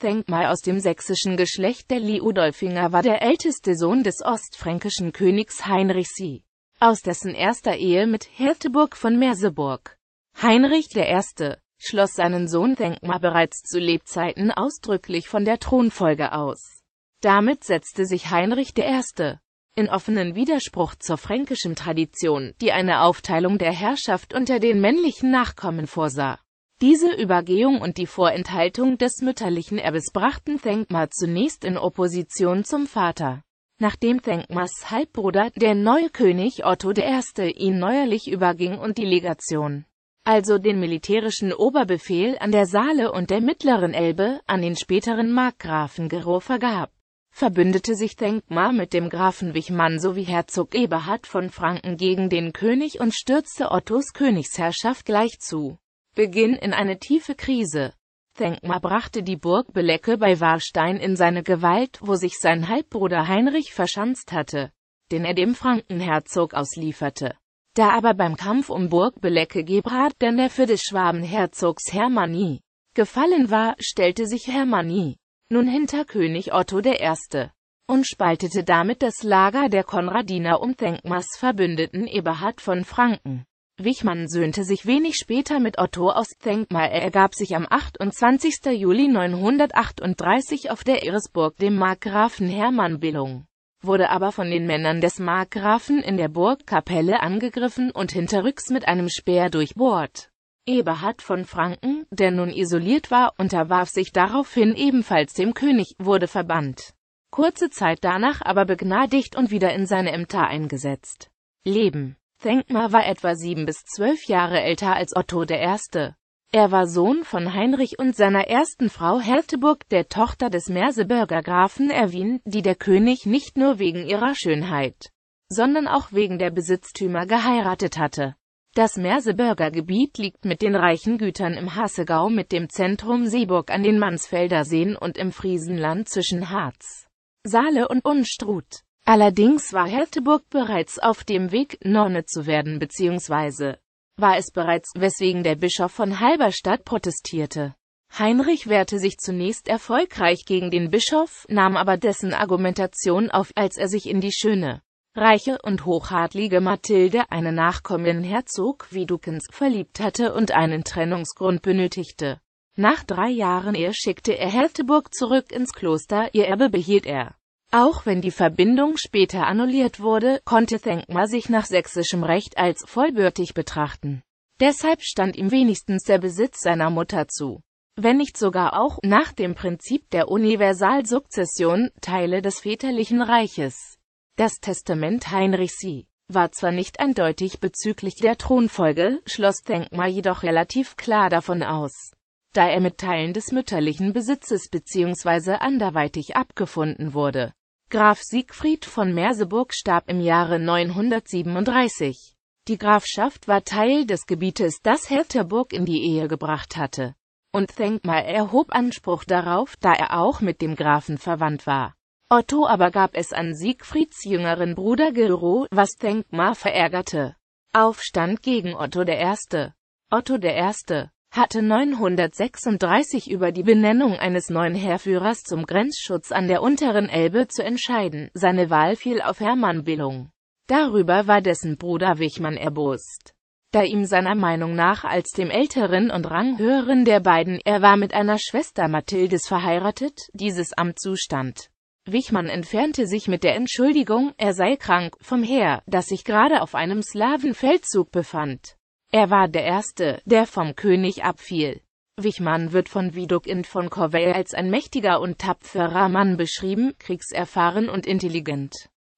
Denkmal aus dem sächsischen Geschlecht der Liudolfinger war der älteste Sohn des ostfränkischen Königs Heinrich Sie, aus dessen erster Ehe mit Hirteburg von Merseburg. Heinrich I. schloss seinen Sohn Denkmal bereits zu Lebzeiten ausdrücklich von der Thronfolge aus. Damit setzte sich Heinrich I. in offenen Widerspruch zur fränkischen Tradition, die eine Aufteilung der Herrschaft unter den männlichen Nachkommen vorsah. Diese Übergehung und die Vorenthaltung des mütterlichen Erbes brachten Thengma zunächst in Opposition zum Vater. Nachdem Thengmas Halbbruder, der neue König Otto I., ihn neuerlich überging und die Legation, also den militärischen Oberbefehl an der Saale und der mittleren Elbe, an den späteren Markgrafen Gero vergab, verbündete sich Thengma mit dem Grafen Wichmann sowie Herzog Eberhard von Franken gegen den König und stürzte Ottos Königsherrschaft gleich zu. Beginn in eine tiefe Krise. Thenkmar brachte die Burg Belecke bei Warstein in seine Gewalt, wo sich sein Halbbruder Heinrich verschanzt hatte, den er dem Frankenherzog auslieferte. Da aber beim Kampf um Burg Belecke Gebrat der Neffe des Schwabenherzogs Hermanni gefallen war, stellte sich Hermanni nun hinter König Otto I. und spaltete damit das Lager der Konradiner um Thenkmars Verbündeten Eberhard von Franken. Wichmann söhnte sich wenig später mit Otto aus Denkmal. Er ergab sich am 28. Juli 938 auf der Eresburg dem Markgrafen Hermann Billung, wurde aber von den Männern des Markgrafen in der Burgkapelle angegriffen und hinterrücks mit einem Speer durchbohrt. Eberhard von Franken, der nun isoliert war, unterwarf sich daraufhin ebenfalls dem König, wurde verbannt. Kurze Zeit danach aber begnadigt und wieder in seine Ämter eingesetzt. Leben Zenkma war etwa sieben bis zwölf Jahre älter als Otto I. Er war Sohn von Heinrich und seiner ersten Frau Herteburg, der Tochter des Merseburger Grafen Erwin, die der König nicht nur wegen ihrer Schönheit, sondern auch wegen der Besitztümer geheiratet hatte. Das Merseburger Gebiet liegt mit den reichen Gütern im Hassegau mit dem Zentrum Seeburg an den Mansfelder Seen und im Friesenland zwischen Harz, Saale und Unstrut. Allerdings war Herteburg bereits auf dem Weg, Nonne zu werden bzw. war es bereits, weswegen der Bischof von Halberstadt protestierte. Heinrich wehrte sich zunächst erfolgreich gegen den Bischof, nahm aber dessen Argumentation auf, als er sich in die schöne, reiche und hochadlige Mathilde, eine Nachkommin Herzog wie Dukens, verliebt hatte und einen Trennungsgrund benötigte. Nach drei Jahren Ehe schickte er Herteburg zurück ins Kloster, ihr Erbe behielt er. Auch wenn die Verbindung später annulliert wurde, konnte Thenkma sich nach sächsischem Recht als vollbürtig betrachten. Deshalb stand ihm wenigstens der Besitz seiner Mutter zu. Wenn nicht sogar auch, nach dem Prinzip der Universalsukzession, Teile des väterlichen Reiches. Das Testament Heinrich Sie war zwar nicht eindeutig bezüglich der Thronfolge, schloss Thenkma jedoch relativ klar davon aus, da er mit Teilen des mütterlichen Besitzes bzw. anderweitig abgefunden wurde. Graf Siegfried von Merseburg starb im Jahre 937. Die Grafschaft war Teil des Gebietes, das Herteburg in die Ehe gebracht hatte. Und Thenkmal erhob Anspruch darauf, da er auch mit dem Grafen verwandt war. Otto aber gab es an Siegfrieds jüngeren Bruder Gero, was Thenkmar verärgerte. Aufstand gegen Otto I. Otto I hatte 936 über die Benennung eines neuen Heerführers zum Grenzschutz an der unteren Elbe zu entscheiden. Seine Wahl fiel auf Hermann Billung. Darüber war dessen Bruder Wichmann erbost da ihm seiner Meinung nach als dem älteren und ranghöheren der beiden, er war mit einer Schwester Mathildes verheiratet, dieses Amt zustand. Wichmann entfernte sich mit der Entschuldigung, er sei krank, vom Heer, das sich gerade auf einem Slavenfeldzug befand. Er war der Erste, der vom König abfiel. Wichmann wird von Widukind von Corvey als ein mächtiger und tapferer Mann beschrieben, kriegserfahren und intelligent.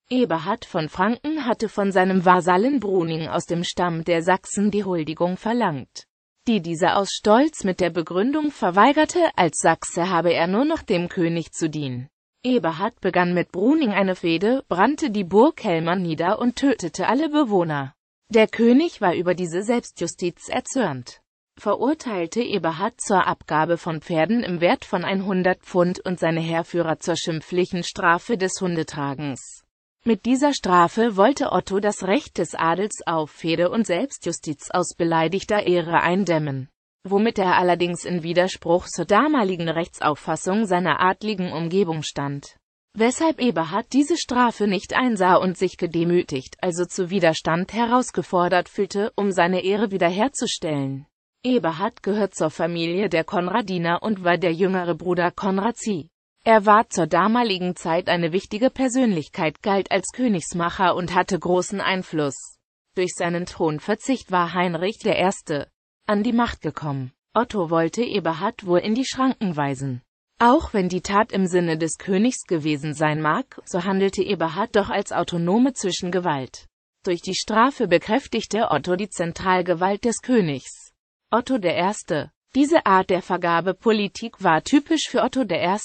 Eberhard von Franken hatte von seinem Vasallen Bruning aus dem Stamm der Sachsen die Huldigung verlangt, die dieser aus Stolz mit der Begründung verweigerte, als Sachse habe er nur noch dem König zu dienen. Eberhard begann mit Bruning eine Fehde, brannte die Burg Hellmann nieder und tötete alle Bewohner. Der König war über diese Selbstjustiz erzürnt, verurteilte Eberhard zur Abgabe von Pferden im Wert von 100 Pfund und seine Heerführer zur schimpflichen Strafe des Hundetragens. Mit dieser Strafe wollte Otto das Recht des Adels auf Fehde und Selbstjustiz aus beleidigter Ehre eindämmen womit er allerdings in Widerspruch zur damaligen Rechtsauffassung seiner adligen Umgebung stand weshalb Eberhard diese Strafe nicht einsah und sich gedemütigt, also zu Widerstand herausgefordert fühlte, um seine Ehre wiederherzustellen. Eberhard gehört zur Familie der Konradiner und war der jüngere Bruder Konrads. Er war zur damaligen Zeit eine wichtige Persönlichkeit, galt als Königsmacher und hatte großen Einfluss. Durch seinen Thronverzicht war Heinrich I. an die Macht gekommen. Otto wollte Eberhard wohl in die Schranken weisen. Auch wenn die Tat im Sinne des Königs gewesen sein mag, so handelte Eberhard doch als autonome Zwischengewalt. Durch die Strafe bekräftigte Otto die Zentralgewalt des Königs. Otto I. Diese Art der Vergabepolitik war typisch für Otto I.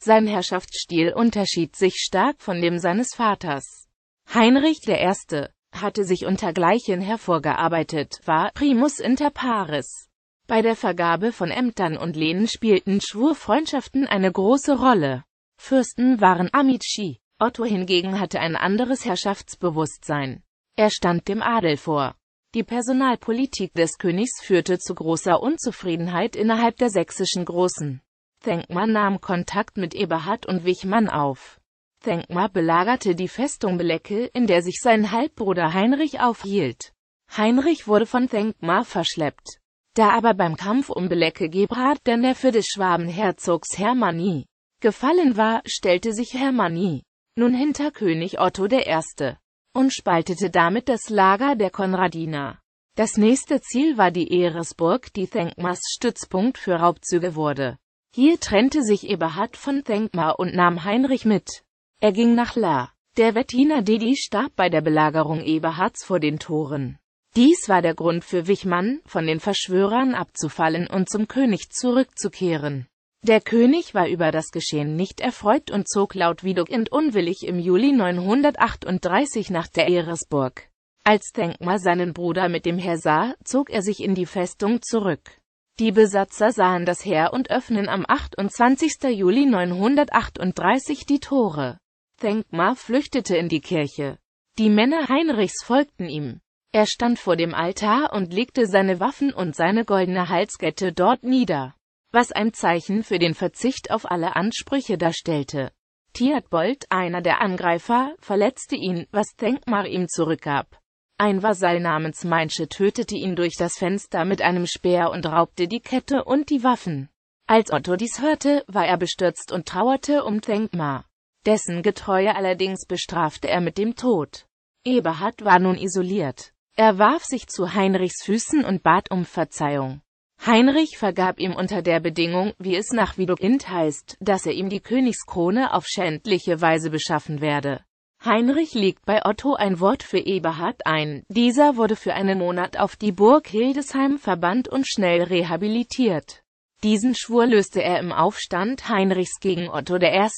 Sein Herrschaftsstil unterschied sich stark von dem seines Vaters. Heinrich I. hatte sich unter Gleichen hervorgearbeitet, war primus inter pares. Bei der Vergabe von Ämtern und Lehnen spielten Schwurfreundschaften eine große Rolle. Fürsten waren Amici. Otto hingegen hatte ein anderes Herrschaftsbewusstsein. Er stand dem Adel vor. Die Personalpolitik des Königs führte zu großer Unzufriedenheit innerhalb der sächsischen Großen. Thenkmar nahm Kontakt mit Eberhard und Wichmann auf. Thenkmar belagerte die Festung Belecke, in der sich sein Halbbruder Heinrich aufhielt. Heinrich wurde von Thenkmar verschleppt da aber beim Kampf um Belecke Gebrat der Neffe des Schwabenherzogs Hermanni gefallen war, stellte sich Hermanni nun hinter König Otto I. und spaltete damit das Lager der Konradiner. Das nächste Ziel war die Eresburg, die Thenkmars Stützpunkt für Raubzüge wurde. Hier trennte sich Eberhard von Thenkmar und nahm Heinrich mit. Er ging nach La. Der Wettiner Dedi starb bei der Belagerung Eberhards vor den Toren. Dies war der Grund für Wichmann, von den Verschwörern abzufallen und zum König zurückzukehren. Der König war über das Geschehen nicht erfreut und zog laut und unwillig im Juli 938 nach der Eresburg. Als Denkmal seinen Bruder mit dem Heer sah, zog er sich in die Festung zurück. Die Besatzer sahen das Heer und öffnen am 28. Juli 938 die Tore. Denkmar flüchtete in die Kirche. Die Männer Heinrichs folgten ihm. Er stand vor dem Altar und legte seine Waffen und seine goldene Halskette dort nieder, was ein Zeichen für den Verzicht auf alle Ansprüche darstellte. Tiatbold, einer der Angreifer, verletzte ihn, was Denkmar ihm zurückgab. Ein Vasall namens Meinsche tötete ihn durch das Fenster mit einem Speer und raubte die Kette und die Waffen. Als Otto dies hörte, war er bestürzt und trauerte um Denkmar. Dessen Getreue allerdings bestrafte er mit dem Tod. Eberhard war nun isoliert. Er warf sich zu Heinrichs Füßen und bat um Verzeihung. Heinrich vergab ihm unter der Bedingung, wie es nach Widukind heißt, dass er ihm die Königskrone auf schändliche Weise beschaffen werde. Heinrich legt bei Otto ein Wort für Eberhard ein, dieser wurde für einen Monat auf die Burg Hildesheim verbannt und schnell rehabilitiert. Diesen Schwur löste er im Aufstand Heinrichs gegen Otto I.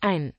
ein.